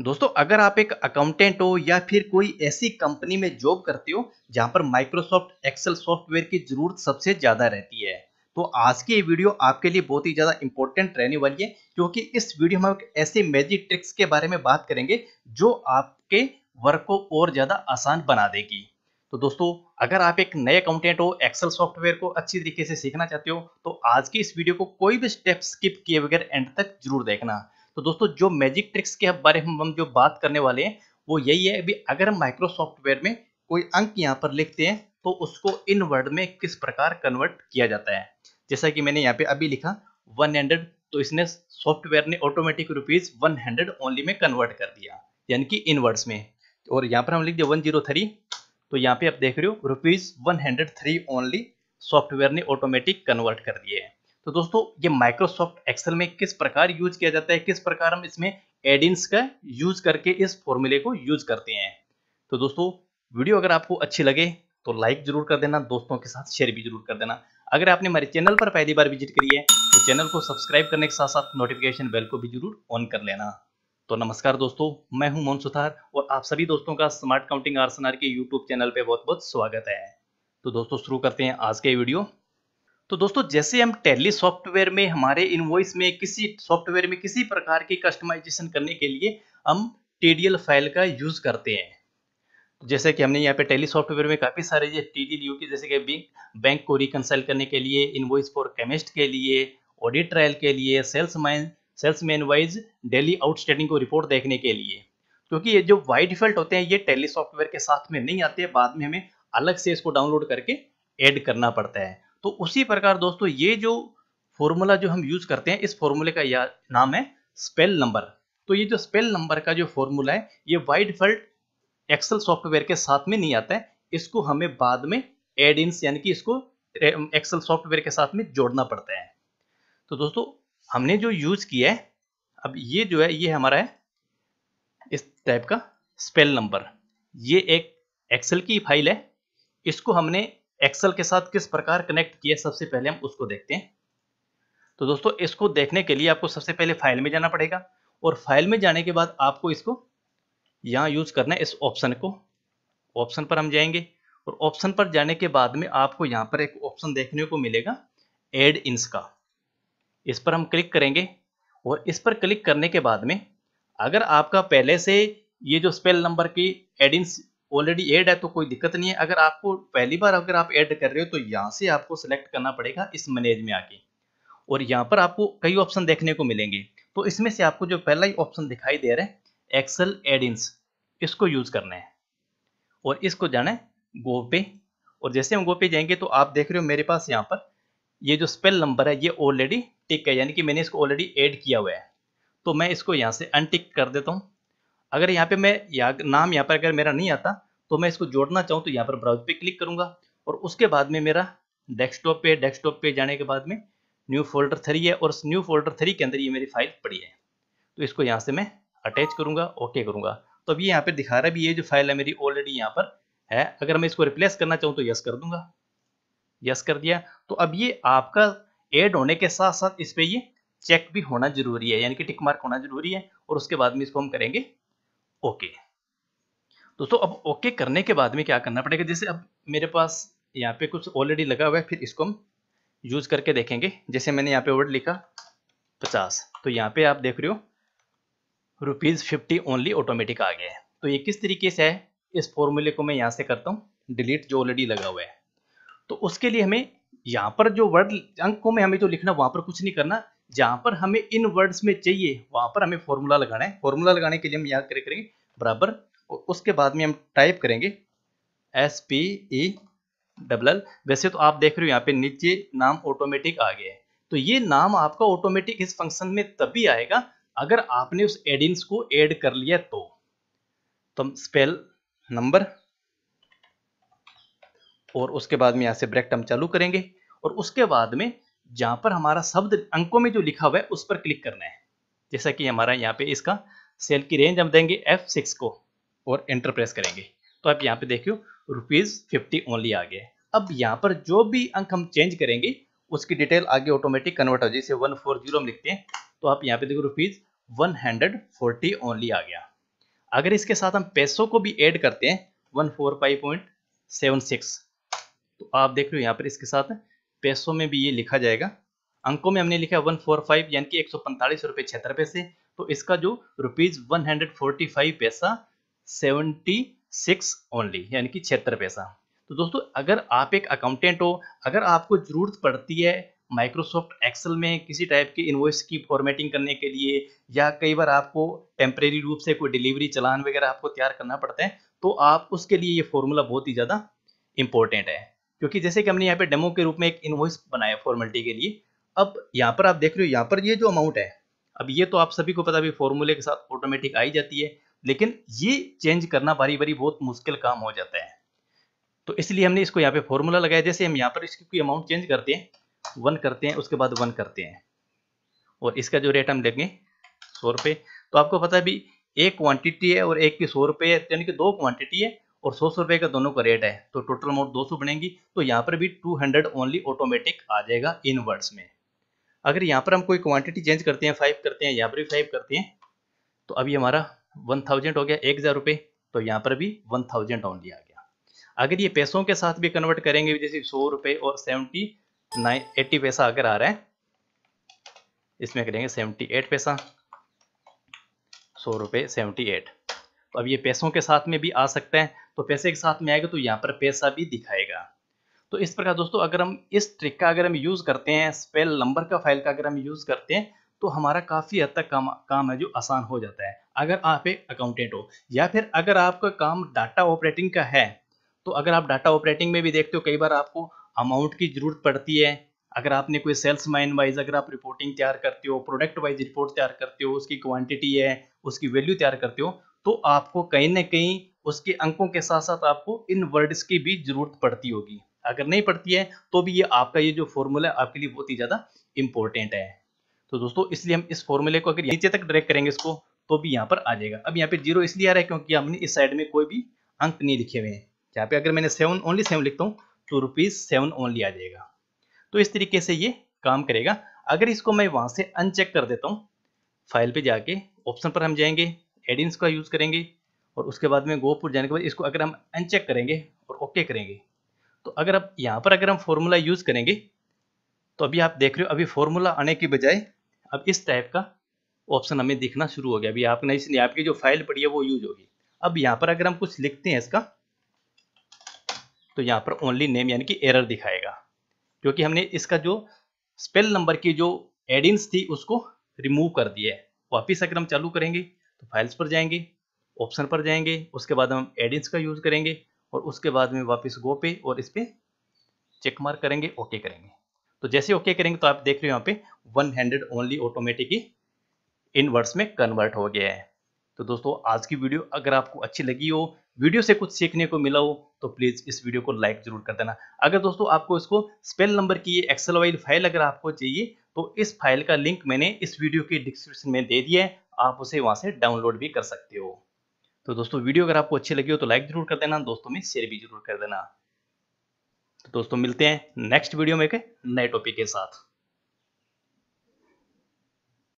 दोस्तों अगर आप एक अकाउंटेंट हो या फिर कोई ऐसी कंपनी में जॉब करते हो जहां पर माइक्रोसॉफ्ट एक्सेल सॉफ्टवेयर की जरूरत सबसे ज़्यादा रहती है तो आज की ये वीडियो आपके लिए बहुत ही ज़्यादा इंपॉर्टेंट रहने वाली है क्योंकि इस वीडियो में हम ऐसे मैजिक ट्रिक्स के बारे में बात करेंगे जो आपके वर्क को और ज़्यादा आसान बना देगी तो दोस्तों अगर आप एक नए अकाउंटेंट हो एक्सेल सॉफ्टवेयर को अच्छी तरीके से सीखना चाहते हो तो आज की इस वीडियो को कोई भी स्टेप स्किप किए बगैर एंड तक जरूर देखना तो दोस्तों जो मैजिक ट्रिक्स के बारे में हम जो बात करने वाले हैं वो यही है अभी अगर हम माइक्रोसॉफ्टवेयर में कोई अंक यहाँ पर लिखते हैं तो उसको इन वर्ड में किस प्रकार कन्वर्ट किया जाता है जैसा कि मैंने यहाँ पे अभी लिखा वन हंड्रेड तो इसने सॉफ्टवेयर ने automatic rupees one hundred only में कन्वर्ट कर दिया यानी कि इन वर्ड्स में और यहाँ पर हम लिख दिया वन जीरो थ्री तो यहाँ पे आप देख रहे हो rupees one hundred three only software ने ऑटोमेटिक कन्वर्ट कर दिए है तो दोस्तों ये माइक्रोसॉफ्ट एक्सेल में किस प्रकार यूज किया जाता है किस प्रकार हम इसमें एडिंस का यूज करके इस फॉर्मूले को यूज करते हैं तो दोस्तों वीडियो अगर आपको अच्छी लगे तो लाइक जरूर कर देना दोस्तों के साथ शेयर भी जरूर कर देना अगर आपने हमारे चैनल पर पहली बार विजिट करी है तो चैनल को सब्सक्राइब करने के साथ साथ नोटिफिकेशन बेल को भी जरूर ऑन कर लेना तो नमस्कार दोस्तों मैं हूं मोहन सुथार और आप सभी दोस्तों का स्मार्ट काउंटिंग आरसनार के यूट्यूब चैनल पर बहुत बहुत स्वागत है तो दोस्तों शुरू करते हैं आज के वीडियो तो दोस्तों जैसे हम टैली सॉफ्टवेयर में हमारे इनवॉइस में किसी सॉफ्टवेयर में किसी प्रकार की कस्टमाइजेशन करने के लिए हम टीडीएल फाइल का यूज करते हैं जैसे कि हमने यहाँ पे टैली सॉफ्टवेयर में काफ़ी सारे ये टी डी की जैसे कि बैंक बैंक को रिकनसल करने के लिए इनवॉइस फॉर केमिस्ट के लिए ऑडिट ट्रायल के लिए sales man sales man wise daily outstanding को रिपोर्ट देखने के लिए क्योंकि ये जो वाइड डिफॉल्ट होते हैं ये टेली सॉफ्टवेयर के साथ में नहीं आते बाद में हमें अलग से इसको डाउनलोड करके एड करना पड़ता है तो उसी प्रकार दोस्तों ये जो फॉर्मूला जो हम यूज करते हैं इस फॉर्मूले का या नाम है स्पेल नंबर तो ये जो स्पेल नंबर का जो फॉर्मूला है ये वाइड फल्ट एक्सेल सॉफ्टवेयर के साथ में नहीं आता है इसको हमें बाद में एड इन यानी कि इसको एक्सेल सॉफ्टवेयर के साथ में जोड़ना पड़ता है तो दोस्तों हमने जो यूज किया है अब ये जो है ये हमारा है इस टाइप का स्पेल नंबर ये एक एक्सेल की फाइल है इसको हमने एक्सल के साथ किस प्रकार कनेक्ट किया सबसे पहले हम उसको देखते हैं तो दोस्तों इसको देखने के लिए आपको सबसे पहले फाइल में जाना पड़ेगा और फाइल में जाने के बाद आपको इसको यहाँ यूज करना है इस ऑप्शन को ऑप्शन पर हम जाएंगे और ऑप्शन पर जाने के बाद में आपको यहाँ पर एक ऑप्शन देखने को मिलेगा एड इंस का इस पर हम क्लिक करेंगे और इस पर क्लिक करने के बाद में अगर आपका पहले से ये जो स्पेल नंबर की एडिंस ऑलरेडी एड है तो कोई दिक्कत नहीं है अगर आपको पहली बार अगर आप एड कर रहे हो तो यहाँ से आपको सिलेक्ट करना पड़ेगा इस मैनेज में आके और यहाँ पर आपको कई ऑप्शन देखने को मिलेंगे तो इसमें से आपको जो पहला ही ऑप्शन दिखाई दे रहा है एक्सेल एडिंस इसको यूज़ करना है और इसको जाना है गो पे और जैसे हम गो पे जाएंगे तो आप देख रहे हो मेरे पास यहाँ पर ये जो स्पेल नंबर है ये ऑलरेडी टिक है यानी कि मैंने इसको ऑलरेडी एड किया हुआ है तो मैं इसको यहाँ से अनटिक कर देता हूँ अगर यहाँ पे मैं या नाम यहाँ पर अगर मेरा नहीं आता तो मैं इसको जोड़ना चाहूँ तो यहाँ पर ब्राउज पे क्लिक करूंगा और उसके बाद में मेरा डेस्कटॉप पे डेस्कटॉप पे जाने के बाद में न्यू फोल्डर थ्री है और न्यू फोल्डर थ्री के अंदर ये मेरी फाइल पड़ी है तो इसको यहाँ से मैं अटैच करूंगा ओके करूंगा तो अभी यहाँ पे दिखा रहा है भी ये जो फाइल है मेरी ऑलरेडी यहाँ पर है अगर मैं इसको रिप्लेस करना चाहूँ तो यस कर दूंगा यस कर दिया तो अब ये आपका एड होने के साथ साथ इस पर ये चेक भी होना जरूरी है यानी कि टिक मार्क होना जरूरी है और उसके बाद में इसको हम करेंगे ओके दोस्तों अब ओके करने के बाद में क्या करना पड़ेगा जैसे अब मेरे पास यहाँ पे कुछ ऑलरेडी लगा हुआ है फिर इसको हम यूज करके देखेंगे जैसे मैंने यहाँ पे वर्ड लिखा पचास तो यहाँ पे आप देख रहे हो रुपीज़ फिफ्टी ओनली ऑटोमेटिक आ गया है तो ये किस तरीके से है इस फॉर्मूले को मैं यहाँ से करता हूँ डिलीट जो ऑलरेडी लगा हुआ है तो उसके लिए हमें यहाँ पर जो वर्ड अंकों में हमें जो तो लिखना वहाँ पर कुछ नहीं करना जहाँ पर हमें इन वर्ड्स में चाहिए वहाँ पर हमें फॉर्मूला लगाना है फॉर्मूला लगाने के लिए हम यहाँ करेंगे बराबर उसके बाद में हम टाइप करेंगे S P E double L वैसे तो आप देख रहे हो यहाँ पे नीचे नाम ऑटोमेटिक आ गया है तो ये नाम आपका ऑटोमेटिक इस फंक्शन में तभी आएगा अगर आपने उस एडिंस को ऐड कर लिया तो तो हम स्पेल नंबर और उसके बाद में यहां से ब्रेक टर्म चालू करेंगे और उसके बाद में जहां पर हमारा शब्द अंकों में जो लिखा हुआ है उस पर क्लिक करना है जैसा कि हमारा यहाँ पे इसका सेल की रेंज हम देंगे सिक्स को और एंटर प्रेस करेंगे तो आप यहाँ पे देखियो रुपीज़ फिफ्टी ओनली आ गए अब यहाँ पर जो भी अंक हम चेंज करेंगे उसकी डिटेल आगे ऑटोमेटिक कन्वर्ट हो जाए वन फोर जीरो हम लिखते हैं तो आप यहाँ पे देखो rupees one hundred forty only आ गया अगर इसके साथ हम पैसों को भी ऐड करते हैं one four five point seven six तो आप देख रहे हो यहाँ पर इसके साथ पैसों में भी ये लिखा जाएगा अंकों में हमने लिखा वन फोर फाइव यानी कि एक सौ पैंतालीस रुपये छिहत्तर पैसे तो इसका जो rupees one hundred forty five पैसा सेवेंटी सिक्स ओनली यानी कि छिहत्तर पैसा तो दोस्तों अगर आप एक अकाउंटेंट हो अगर आपको ज़रूरत पड़ती है माइक्रोसॉफ्ट एक्सेल में किसी टाइप की इन्वॉइस की फॉर्मेटिंग करने के लिए या कई बार आपको टेम्परेरी रूप से कोई डिलीवरी चलान वगैरह आपको तैयार करना पड़ता है तो आप उसके लिए ये फॉर्मूला बहुत ही ज़्यादा इंपॉर्टेंट है क्योंकि जैसे कि हमने यहाँ पे डेमो के रूप में एक इन्वॉइस बनाया फॉर्मेलिटी के लिए अब यहाँ पर आप देख रहे हो यहाँ पर ये जो अमाउंट है अब ये तो आप सभी को पता भी फॉर्मूले के साथ ऑटोमेटिक आई जाती है लेकिन ये चेंज करना बारी बारी बहुत मुश्किल काम हो जाता है तो इसलिए हमने इसको यहाँ पे फॉर्मूला लगाया जैसे हम यहाँ पर इसकी कोई अमाउंट चेंज करते हैं वन करते हैं उसके बाद वन करते हैं और इसका जो रेट हम लेंगे सौ रुपये तो आपको पता है भी एक क्वांटिटी है और एक की सौ रुपये है यानी कि दो क्वांटिटी है और सौ सौ रुपये का दोनों का रेट है तो टोटल अमाउंट दो सौ बनेगी तो यहाँ पर भी टू हंड्रेड ओनली ऑटोमेटिक आ जाएगा इन वर्ड्स में अगर यहाँ पर हम कोई क्वांटिटी चेंज करते हैं फाइव करते हैं यहाँ पर भी फाइव करते हैं तो अभी हमारा वन थाउजेंड हो गया एक हज़ार रुपए तो यहाँ पर भी वन थाउजेंड ओनली आ गया अगर ये पैसों के साथ भी कन्वर्ट करेंगे जैसे सौ रुपए और सेवेंटी नाइन एट्टी पैसा अगर आ रहा है इसमें करेंगे सेवेंटी एट पैसा सौ रुपए सेवेंटी एट तो अब ये पैसों के साथ में भी आ सकता है तो पैसे के साथ में आएगा तो यहाँ पर पैसा भी दिखाएगा तो इस प्रकार दोस्तों अगर हम इस ट्रिक का अगर हम यूज़ करते हैं स्पेल नंबर का फाइल का अगर हम यूज़ करते हैं तो हमारा काफ़ी हद तक काम काम है जो आसान हो जाता है अगर आप एक अकाउंटेंट हो या फिर अगर आपका काम डाटा ऑपरेटिंग का है तो अगर आप डाटा ऑपरेटिंग में भी देखते हो कई बार आपको अमाउंट की जरूरत पड़ती है अगर आपने कोई सेल्स माइन वाइज अगर आप रिपोर्टिंग तैयार करते हो प्रोडक्ट वाइज रिपोर्ट तैयार करते हो उसकी क्वांटिटी है उसकी वैल्यू तैयार करते हो तो आपको कहीं ना कहीं उसके अंकों के साथ साथ आपको इन वर्ड्स की भी जरूरत पड़ती होगी अगर नहीं पड़ती है तो भी ये आपका ये जो फॉर्मूला है आपके लिए बहुत ही ज़्यादा इंपॉर्टेंट है तो दोस्तों इसलिए हम इस फॉर्मूले को अगर नीचे तक ड्रैक करेंगे इसको तो भी यहाँ पर आ जाएगा अब यहाँ पे जीरो इसलिए आ रहा है क्योंकि हमने इस साइड में कोई भी अंक नहीं लिखे हुए हैं यहाँ पे अगर मैंने सेवन ओनली सेवन लिखता हूँ तो रुपीज़ सेवन ओनली आ जाएगा तो इस तरीके से ये काम करेगा अगर इसको मैं वहाँ से अनचेक कर देता हूँ फाइल पे जाके ऑप्शन पर हम जाएंगे एडिंस का यूज़ करेंगे और उसके बाद में गोपुर जाने के बाद इसको अगर हम अनचेक करेंगे और ओके करेंगे तो अगर आप यहाँ पर अगर हम फॉर्मूला यूज़ करेंगे तो अभी आप देख रहे हो अभी फॉर्मूला आने की बजाय अब इस टाइप का ऑप्शन हमें दिखना शुरू हो गया अभी आपने इसलिए आपकी जो फाइल पड़ी है वो यूज होगी अब यहाँ पर अगर हम कुछ लिखते हैं इसका तो यहाँ पर ओनली नेम यानी कि एरर दिखाएगा क्योंकि हमने इसका जो स्पेल नंबर की जो एडिंस थी उसको रिमूव कर दिया है वापिस अगर हम चालू करेंगे तो फाइल्स पर जाएंगे ऑप्शन पर जाएंगे उसके बाद हम एडिंस का यूज़ करेंगे और उसके बाद में वापस गो पे और इस पर चेक मार्क करेंगे ओके करेंगे तो जैसे ओके करेंगे तो आप देख रहे हो यहाँ पे वन हैंड्रेड ओनली ऑटोमेटिक ही इनवर्स में कन्वर्ट हो गया है तो दोस्तों आज की वीडियो अगर आपको अच्छी लगी हो वीडियो से कुछ सीखने को मिला हो तो प्लीज़ इस वीडियो को लाइक जरूर कर देना अगर दोस्तों आपको इसको स्पेल नंबर की ये एक्सेल वाइल फाइल अगर आपको चाहिए तो इस फाइल का लिंक मैंने इस वीडियो के डिस्क्रिप्शन में दे दिया है आप उसे वहां से डाउनलोड भी कर सकते हो तो दोस्तों वीडियो अगर आपको अच्छी लगी हो तो लाइक जरूर कर देना दोस्तों में शेयर भी जरूर कर देना तो दोस्तों मिलते हैं नेक्स्ट वीडियो में एक नए टॉपिक के साथ